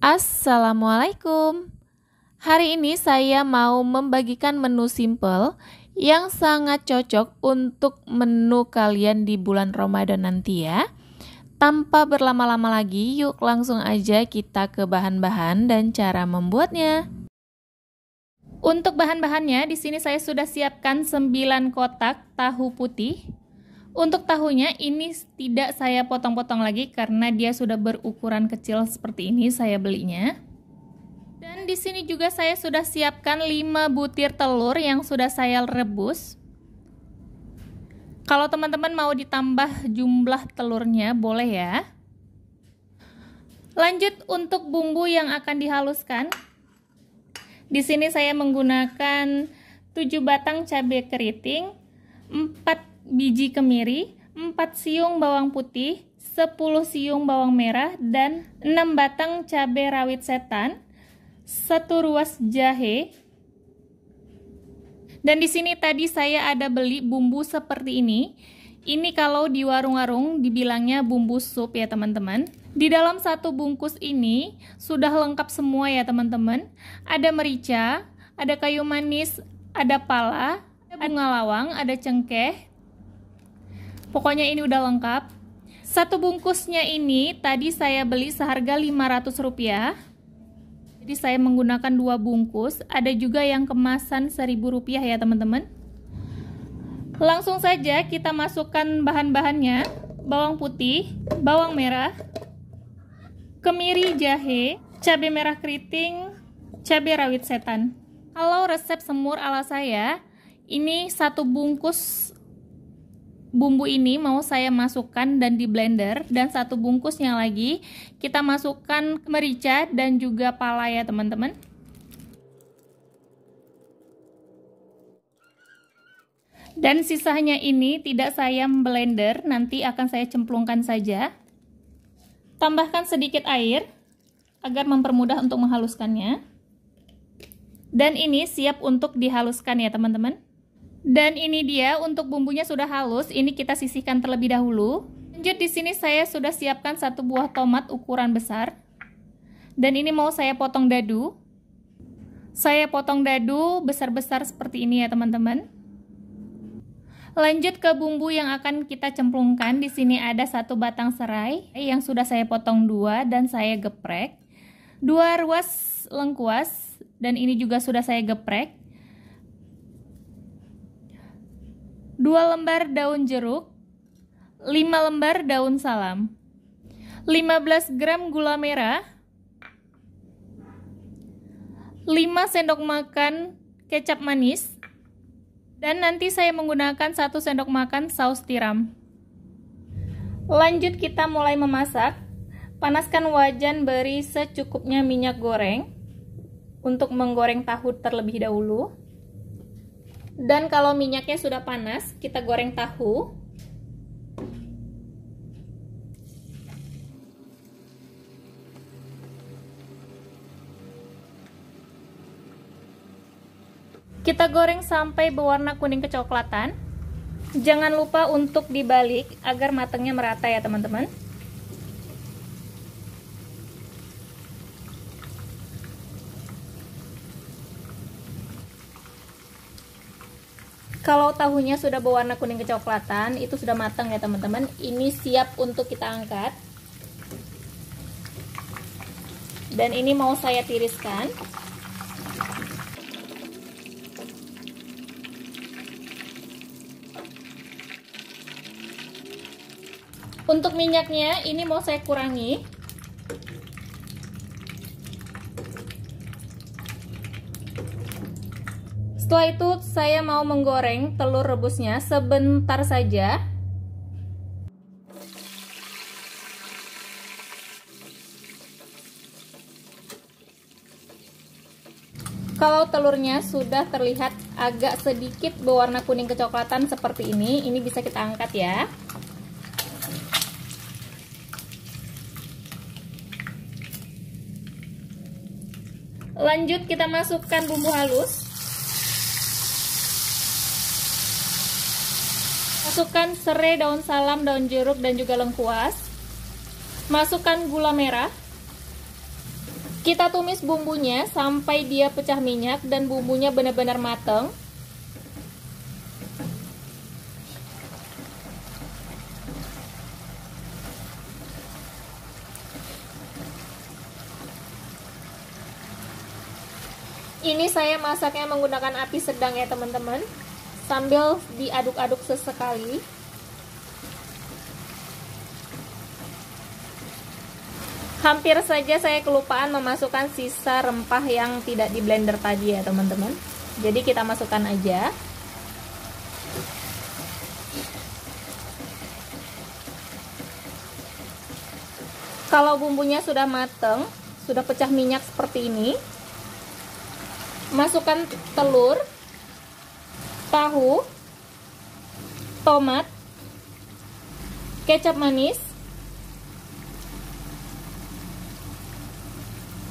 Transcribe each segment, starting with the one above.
Assalamualaikum. Hari ini saya mau membagikan menu simple yang sangat cocok untuk menu kalian di bulan Ramadan nanti ya. Tanpa berlama-lama lagi, yuk langsung aja kita ke bahan-bahan dan cara membuatnya. Untuk bahan-bahannya, di sini saya sudah siapkan 9 kotak tahu putih. Untuk tahunya ini tidak saya potong-potong lagi karena dia sudah berukuran kecil seperti ini saya belinya. Dan di sini juga saya sudah siapkan 5 butir telur yang sudah saya rebus. Kalau teman-teman mau ditambah jumlah telurnya boleh ya. Lanjut untuk bumbu yang akan dihaluskan. Di sini saya menggunakan 7 batang cabai keriting, 4 biji kemiri, 4 siung bawang putih, 10 siung bawang merah, dan 6 batang cabai rawit setan, 1 ruas jahe. Dan di sini tadi saya ada beli bumbu seperti ini. Ini kalau di warung-warung dibilangnya bumbu sup ya teman-teman. Di dalam satu bungkus ini sudah lengkap semua ya teman-teman. Ada merica, ada kayu manis, ada pala, ada bunga lawang, ada cengkeh. Pokoknya ini udah lengkap. Satu bungkusnya ini tadi saya beli seharga Rp500. Jadi saya menggunakan dua bungkus, ada juga yang kemasan Rp1.000 ya teman-teman. Langsung saja kita masukkan bahan-bahannya. Bawang putih, bawang merah, kemiri jahe, cabai merah keriting, cabai rawit setan. Kalau resep semur ala saya, ini satu bungkus bumbu ini mau saya masukkan dan di blender dan satu bungkusnya lagi kita masukkan merica dan juga pala ya teman-teman. Dan sisanya ini tidak saya blender, nanti akan saya cemplungkan saja. Tambahkan sedikit air agar mempermudah untuk menghaluskannya. Dan ini siap untuk dihaluskan ya teman-teman. Dan ini dia untuk bumbunya sudah halus, ini kita sisihkan terlebih dahulu. Lanjut di sini saya sudah siapkan satu buah tomat ukuran besar. Dan ini mau saya potong dadu. Saya potong dadu besar-besar seperti ini ya teman-teman. Lanjut ke bumbu yang akan kita cemplungkan. Di sini ada satu batang serai yang sudah saya potong dua dan saya geprek. Dua ruas lengkuas dan ini juga sudah saya geprek. Dua lembar daun jeruk, lima lembar daun salam, 15 gram gula merah, 5 sendok makan kecap manis, dan nanti saya menggunakan 1 sendok makan saus tiram. Lanjut kita mulai memasak. Panaskan wajan beri secukupnya minyak goreng untuk menggoreng tahu terlebih dahulu. Dan kalau minyaknya sudah panas, kita goreng tahu Kita goreng sampai berwarna kuning kecoklatan. Jangan lupa untuk dibalik agar matangnya merata ya teman-teman. Kalau tahunya sudah berwarna kuning kecoklatan, itu sudah matang ya teman-teman. Ini siap untuk kita angkat. Dan ini mau saya tiriskan. Untuk minyaknya ini mau saya kurangi. Setelah itu saya mau menggoreng telur rebusnya sebentar saja. Kalau telurnya sudah terlihat agak sedikit berwarna kuning kecoklatan seperti ini, ini bisa kita angkat ya. Lanjut kita masukkan bumbu halus. Masukkan serai, daun salam, daun jeruk, dan juga lengkuas. Masukkan gula merah. Kita tumis bumbunya sampai dia pecah minyak dan bumbunya benar-benar mateng Ini saya masaknya menggunakan api sedang ya teman-teman Sambil diaduk-aduk sesekali Hampir saja saya kelupaan memasukkan sisa rempah yang tidak di blender tadi ya teman-teman Jadi kita masukkan aja Kalau bumbunya sudah mateng, sudah pecah minyak seperti ini, masukkan telur, tahu, tomat, kecap manis,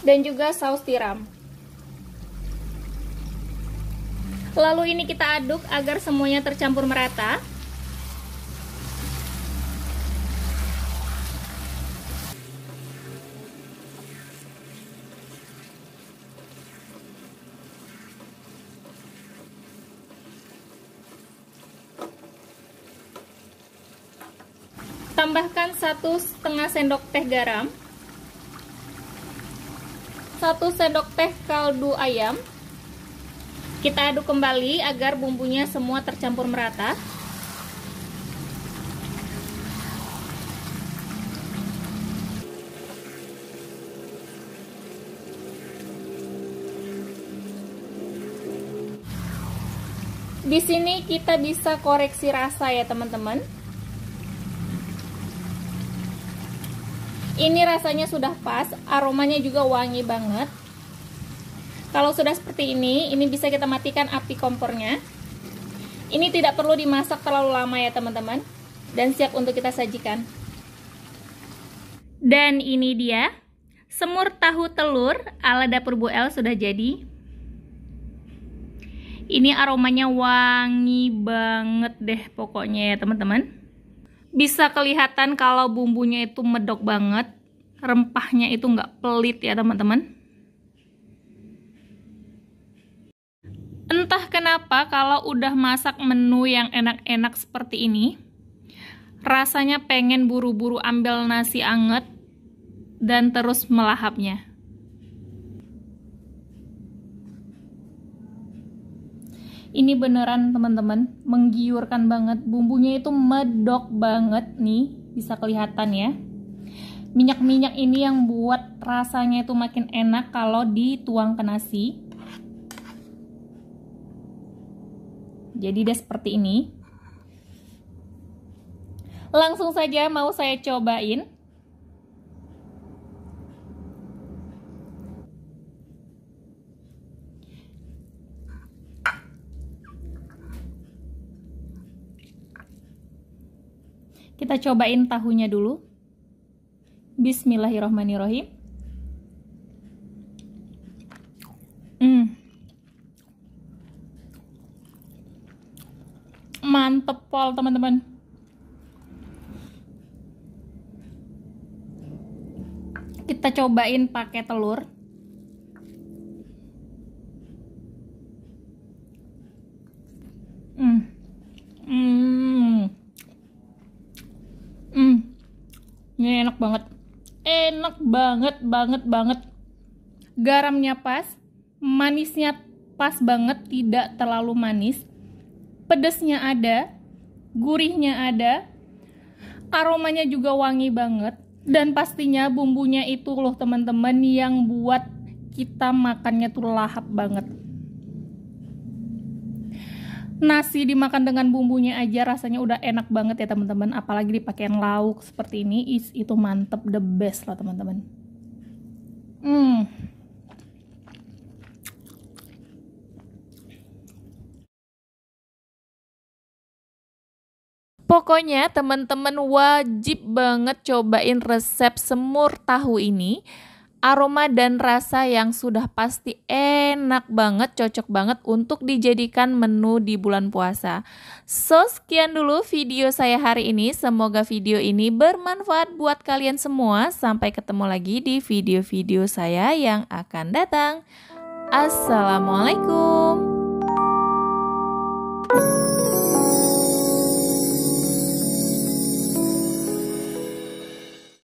dan juga saus tiram. Lalu ini kita aduk agar semuanya tercampur merata. tambahkan satu setengah sendok teh garam, satu sendok teh kaldu ayam. Kita aduk kembali agar bumbunya semua tercampur merata. Di sini kita bisa koreksi rasa ya teman-teman. Ini rasanya sudah pas, aromanya juga wangi banget. Kalau sudah seperti ini, ini bisa kita matikan api kompornya. Ini tidak perlu dimasak terlalu lama ya teman-teman. Dan siap untuk kita sajikan. Dan ini dia, semur tahu telur ala dapur Bu El sudah jadi. Ini aromanya wangi banget deh pokoknya ya teman-teman bisa kelihatan kalau bumbunya itu medok banget rempahnya itu nggak pelit ya teman-teman entah kenapa kalau udah masak menu yang enak-enak seperti ini rasanya pengen buru-buru ambil nasi anget dan terus melahapnya ini beneran teman-teman menggiurkan banget bumbunya itu medok banget nih bisa kelihatan ya minyak-minyak ini yang buat rasanya itu makin enak kalau dituang ke nasi jadi dia seperti ini langsung saja mau saya cobain Kita cobain tahunya dulu. Bismillahirrahmanirrahim. Hmm. Mantep pol teman-teman. Kita cobain pakai telur. ini enak banget enak banget banget banget garamnya pas manisnya pas banget tidak terlalu manis pedesnya ada gurihnya ada aromanya juga wangi banget dan pastinya bumbunya itu loh teman-teman yang buat kita makannya tuh lahap banget nasi dimakan dengan bumbunya aja rasanya udah enak banget ya teman-teman apalagi dipakein lauk seperti ini is itu mantep the best lah teman-teman hmm Pokoknya teman-teman wajib banget cobain resep semur tahu ini aroma dan rasa yang sudah pasti enak banget, cocok banget untuk dijadikan menu di bulan puasa. So, sekian dulu video saya hari ini. Semoga video ini bermanfaat buat kalian semua. Sampai ketemu lagi di video-video saya yang akan datang. Assalamualaikum. thank you